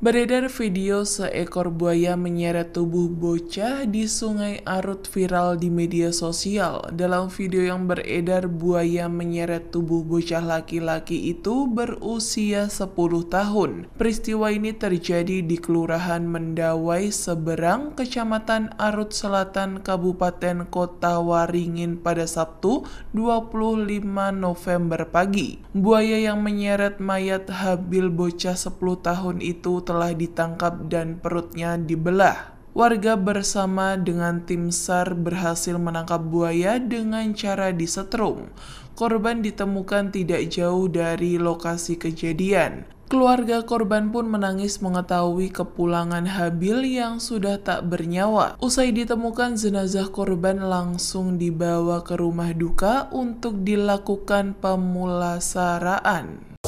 Beredar video seekor buaya menyeret tubuh bocah di Sungai Arut viral di media sosial. Dalam video yang beredar, buaya menyeret tubuh bocah laki-laki itu berusia 10 tahun. Peristiwa ini terjadi di Kelurahan Mendawai, Seberang, Kecamatan Arut Selatan, Kabupaten Kota Waringin pada Sabtu 25 November pagi. Buaya yang menyeret mayat habil bocah 10 tahun itu telah ditangkap dan perutnya dibelah. Warga bersama dengan tim SAR berhasil menangkap buaya dengan cara disetrum. Korban ditemukan tidak jauh dari lokasi kejadian. Keluarga korban pun menangis mengetahui kepulangan Habil yang sudah tak bernyawa. Usai ditemukan, jenazah korban langsung dibawa ke rumah duka untuk dilakukan pemulasaraan.